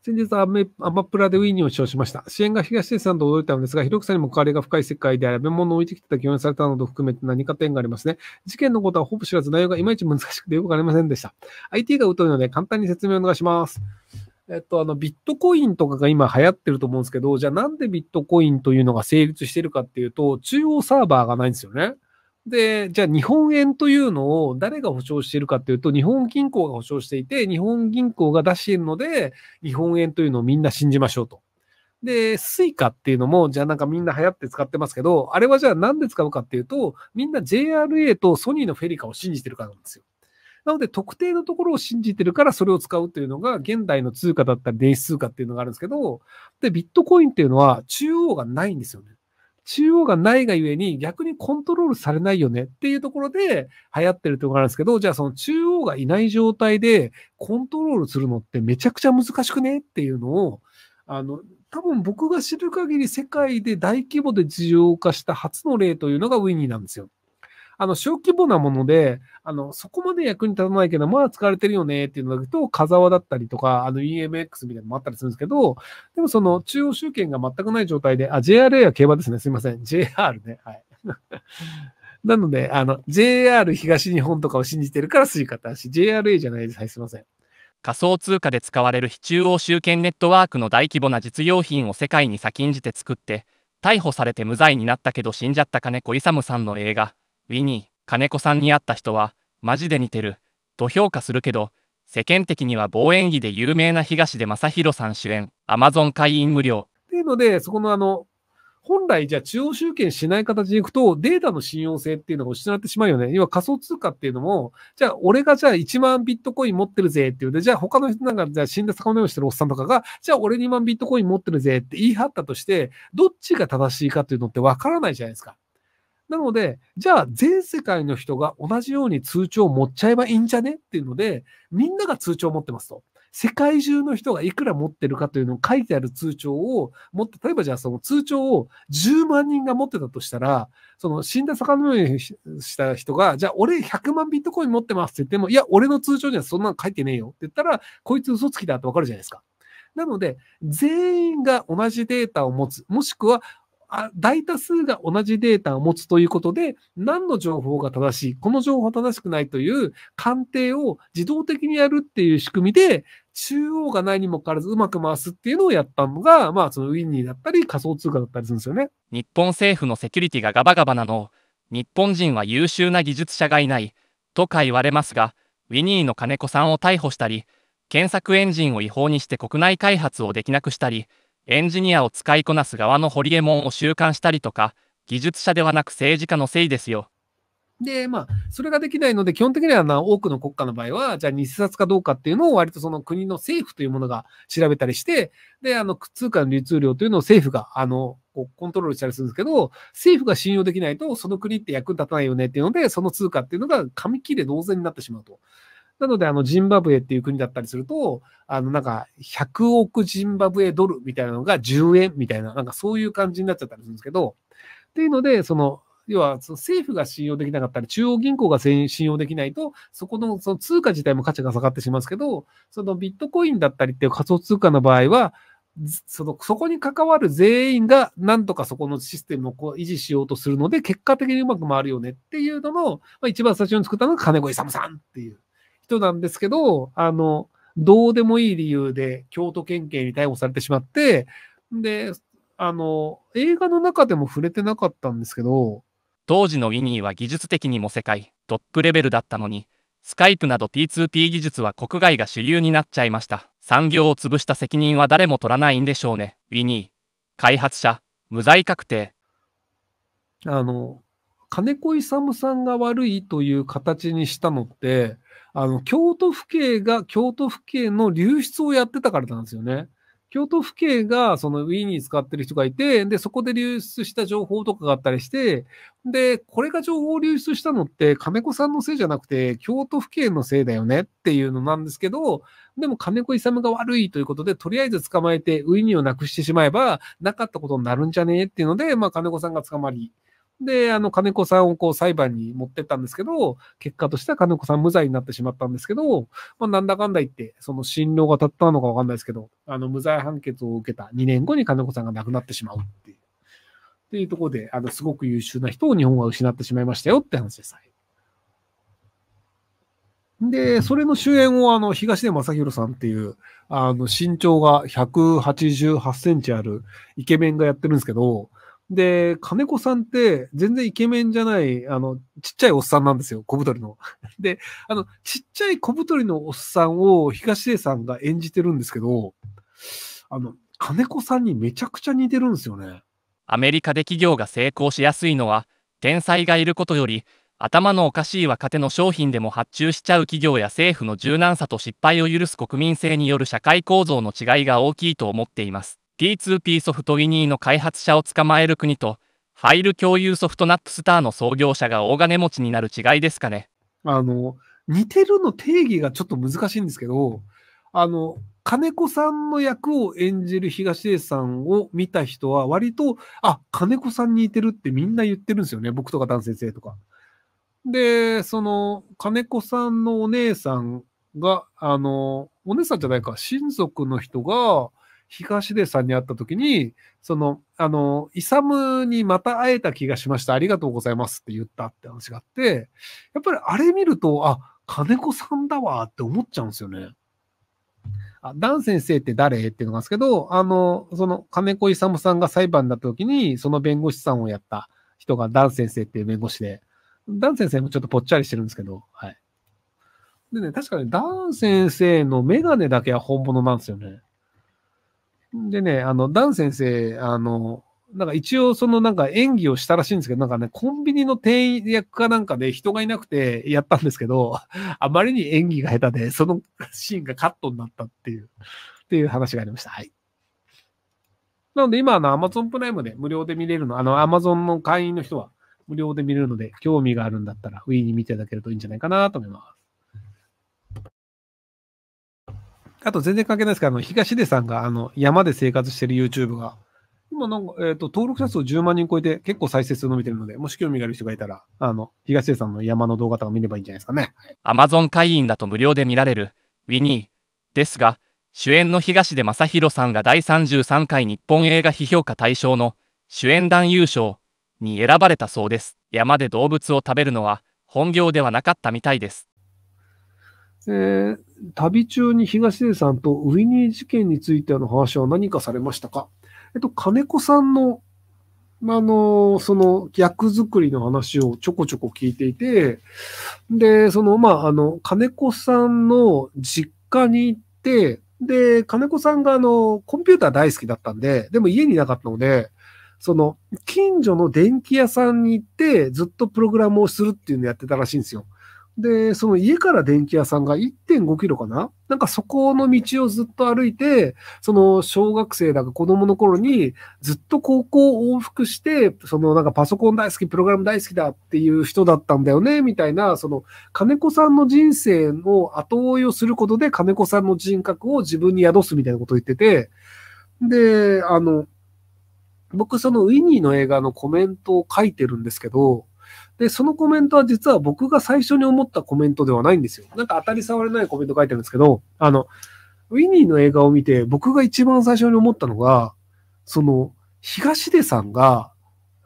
先日アメ、アマプラでウィーニーを主張しました。支援が東出さんと驚いたのですが、広くさにも関わりが深い世界であり、安倍物を置いてきてた共演されたなど含めて何か点がありますね。事件のことはほぼ知らず、内容がいまいち難しくてよくわかりませんでした。IT が疎いので簡単に説明をお願いします。えっと、あの、ビットコインとかが今流行ってると思うんですけど、じゃあなんでビットコインというのが成立してるかっていうと、中央サーバーがないんですよね。で、じゃあ日本円というのを誰が保証しているかっていうと、日本銀行が保証していて、日本銀行が出しているので、日本円というのをみんな信じましょうと。で、suica っていうのも、じゃあなんかみんな流行って使ってますけど、あれはじゃあなんで使うかっていうと、みんな JRA とソニーのフェリカを信じてるからなんですよ。なので、特定のところを信じてるから、それを使うというのが、現代の通貨だったり、電子通貨っていうのがあるんですけど、で、ビットコインっていうのは、中央がないんですよね。中央がないがゆえに逆にコントロールされないよねっていうところで流行ってるところなんですけど、じゃあその中央がいない状態でコントロールするのってめちゃくちゃ難しくねっていうのを、あの、多分僕が知る限り世界で大規模で事情化した初の例というのがウィニーなんですよ。あの、小規模なもので、あの、そこまで役に立たないけど、まあ使われてるよねっていうのだと、風ザだったりとか、あの EMX みたいなのもあったりするんですけど、でもその中央集権が全くない状態で、あ、JRA は競馬ですね。すいません。JR ね。はい。なので、あの、JR 東日本とかを信じてるからスイカって話、JRA じゃないです。はい、すいません。仮想通貨で使われる非中央集権ネットワークの大規模な実用品を世界に先んじて作って、逮捕されて無罪になったけど死んじゃった金子勇さんの映画、ウィニー、金子さんに会った人は、マジで似てる、と評価するけど、世間的には望遠儀で有名な東出正宏さん主演、アマゾン会員無料。っていうので、そこのあの、本来じゃあ中央集権しない形でいくと、データの信用性っていうのが失ってしまうよね。要は仮想通貨っていうのも、じゃあ俺がじゃあ1万ビットコイン持ってるぜっていうで、じゃあ他の人なんか、じゃあ死んだ魚をしてるおっさんとかが、じゃあ俺2万ビットコイン持ってるぜって言い張ったとして、どっちが正しいかっていうのってわからないじゃないですか。なので、じゃあ全世界の人が同じように通帳を持っちゃえばいいんじゃねっていうので、みんなが通帳を持ってますと。世界中の人がいくら持ってるかというのを書いてある通帳を持って、例えばじゃあその通帳を10万人が持ってたとしたら、その死んだ魚のようにした人が、じゃあ俺100万ビットコイン持ってますって言っても、いや、俺の通帳にはそんなの書いてねえよって言ったら、こいつ嘘つきだってわかるじゃないですか。なので、全員が同じデータを持つ、もしくは大多数が同じデータを持つということで、何の情報が正しい、この情報正しくないという鑑定を自動的にやるっていう仕組みで、中央がないにもかかわらずうまく回すっていうのをやったのが、まあそのウィンニーだったり仮想通貨だったりするんですよね。日本政府のセキュリティがガバガバなの、日本人は優秀な技術者がいない、とか言われますが、ウィニーの金子さんを逮捕したり、検索エンジンを違法にして国内開発をできなくしたり、エンジニアを使いこなす側のホリエモンを習慣したりとか、技術者ではなく政治家のせいですよ。で、まあ、それができないので、基本的にはな多くの国家の場合は、じゃあ偽札かどうかっていうのを割とその国の政府というものが調べたりして、で、あの、通貨の流通量というのを政府が、あの、コントロールしたりするんですけど、政府が信用できないと、その国って役に立たないよねっていうので、その通貨っていうのが紙切れ同然になってしまうと。なので、あの、ジンバブエっていう国だったりすると、あの、なんか、100億ジンバブエドルみたいなのが10円みたいな、なんかそういう感じになっちゃったりするんですけど、っていうので、その、要は、政府が信用できなかったり、中央銀行が信用できないと、そこのその通貨自体も価値が下がってしまうんですけど、そのビットコインだったりっていう仮想通貨の場合は、そのそこに関わる全員がなんとかそこのシステムをこう維持しようとするので、結果的にうまく回るよねっていうのの、まあ、一番最初に作ったのが金子勇さんっていう。人なんですけど、あの、どうでもいい理由で京都県警に逮捕されてしまって、で、あの、映画の中でも触れてなかったんですけど、当時のウィニーは技術的にも世界トップレベルだったのに、スカイプなど P2P 技術は国外が主流になっちゃいました。産業を潰した責任は誰も取らないんでしょうね。ウィニー、開発者、無罪確定。あの、金子勇さんが悪いという形にしたのって、あの、京都府警が京都府警の流出をやってたからなんですよね。京都府警がそのィーニに使ってる人がいて、で、そこで流出した情報とかがあったりして、で、これが情報流出したのって金子さんのせいじゃなくて、京都府警のせいだよねっていうのなんですけど、でも金子勇が悪いということで、とりあえず捕まえてウィニーをなくしてしまえば、なかったことになるんじゃねえっていうので、まあ金子さんが捕まり、で、あの、金子さんをこう裁判に持ってったんですけど、結果としては金子さん無罪になってしまったんですけど、まあ、なんだかんだ言って、その診療が立ったのかわかんないですけど、あの、無罪判決を受けた2年後に金子さんが亡くなってしまうっていう。っていうところで、あの、すごく優秀な人を日本は失ってしまいましたよって話です。で、それの主演をあの、東出正宏さんっていう、あの、身長が188センチあるイケメンがやってるんですけど、で、金子さんって全然イケメンじゃない、あの、ちっちゃいおっさんなんですよ、小太りの。で、あの、ちっちゃい小太りのおっさんを東出さんが演じてるんですけど、あの、金子さんにめちゃくちゃ似てるんですよね。アメリカで企業が成功しやすいのは、天才がいることより、頭のおかしい若手の商品でも発注しちゃう企業や政府の柔軟さと失敗を許す国民性による社会構造の違いが大きいと思っています。P2P ソフトウィニーの開発者を捕まえる国と、ファイル共有ソフトナップスターの創業者が大金持ちになる違いですかね。あの、似てるの定義がちょっと難しいんですけど、あの、金子さんの役を演じる東出さんを見た人は、割と、あ、金子さんに似てるってみんな言ってるんですよね。僕とか男性先生とか。で、その、金子さんのお姉さんが、あの、お姉さんじゃないか、親族の人が、東出さんに会った時に、その、あの、イサムにまた会えた気がしました。ありがとうございますって言ったって話があって、やっぱりあれ見ると、あ、金子さんだわって思っちゃうんですよね。あダン先生って誰っていうのがあるんですけど、あの、その金子勇さんが裁判だなった時に、その弁護士さんをやった人がダン先生っていう弁護士で、ダン先生もちょっとぽっちゃりしてるんですけど、はい。でね、確かにダン先生のメガネだけは本物なんですよね。でね、あの、ダン先生、あの、なんか一応そのなんか演技をしたらしいんですけど、なんかね、コンビニの店員役かなんかで人がいなくてやったんですけど、あまりに演技が下手で、そのシーンがカットになったっていう、っていう話がありました。はい。なので今、あの、アマゾンプライムで無料で見れるの、あの、アマゾンの会員の人は無料で見れるので、興味があるんだったら、ウィーに見ていただけるといいんじゃないかなと思います。あと全然関係ないですけど、あの、東出さんが、あの、山で生活してる YouTube が、今なんか、えっ、ー、と、登録者数10万人超えて結構再生数伸びてるので、もし興味がある人がいたら、あの、東出さんの山の動画とか見ればいいんじゃないですかね。Amazon 会員だと無料で見られる、ウィニー。ですが、主演の東出昌宏さんが第33回日本映画批評家大賞の主演男優賞に選ばれたそうです。山で動物を食べるのは本業ではなかったみたいです。えー旅中に東出さんとウィニー事件についての話は何かされましたかえっと、金子さんの、まあの、その役作りの話をちょこちょこ聞いていて、で、その、まあ、あの、金子さんの実家に行って、で、金子さんがあの、コンピューター大好きだったんで、でも家になかったので、その、近所の電気屋さんに行って、ずっとプログラムをするっていうのをやってたらしいんですよ。で、その家から電気屋さんが1.5キロかななんかそこの道をずっと歩いて、その小学生だか子供の頃にずっと高校を往復して、そのなんかパソコン大好き、プログラム大好きだっていう人だったんだよね、みたいな、その金子さんの人生の後追いをすることで金子さんの人格を自分に宿すみたいなことを言ってて、で、あの、僕そのウィニーの映画のコメントを書いてるんですけど、で、そのコメントは実は僕が最初に思ったコメントではないんですよ。なんか当たり障りないコメント書いてるんですけど、あの、ウィニーの映画を見て僕が一番最初に思ったのが、その、東出さんが、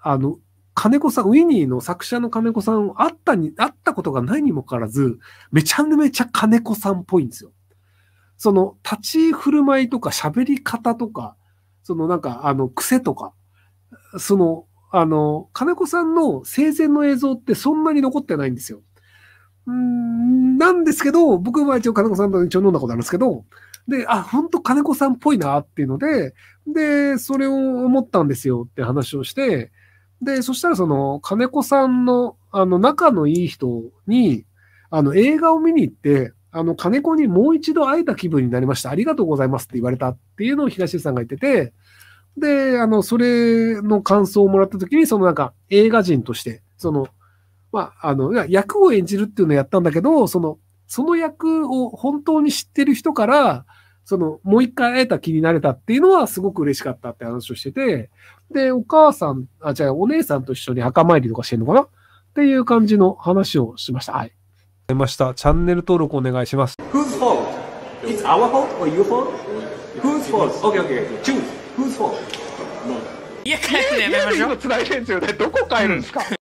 あの、金子さん、ウィニーの作者の金子さん、会ったに、会ったことがないにもかかわらず、めちゃめちゃ金子さんっぽいんですよ。その、立ち振る舞いとか喋り方とか、そのなんか、あの、癖とか、その、あの、金子さんの生前の映像ってそんなに残ってないんですよ。うんなんですけど、僕は一応金子さんと一応飲んだことあるんですけど、で、あ、ほんと金子さんっぽいなっていうので、で、それを思ったんですよって話をして、で、そしたらその金子さんの、あの、仲のいい人に、あの、映画を見に行って、あの、金子にもう一度会えた気分になりました。ありがとうございますって言われたっていうのを東出さんが言ってて、で、あの、それの感想をもらったときに、そのなんか映画人として、その、まあ、あの、役を演じるっていうのをやったんだけど、その、その役を本当に知ってる人から、その、もう一回会えた気になれたっていうのはすごく嬉しかったって話をしてて、で、お母さん、あ、じゃあお姉さんと一緒に墓参りとかしてんのかなっていう感じの話をしました。はい。出ました。チャンネル登録お願いします。Whose fault? It's our fault or your fault? Whose fault? Okay, okay, choose. 嘘家帰るのやめましょう今繋いでんすよねどこ帰るんですか、うん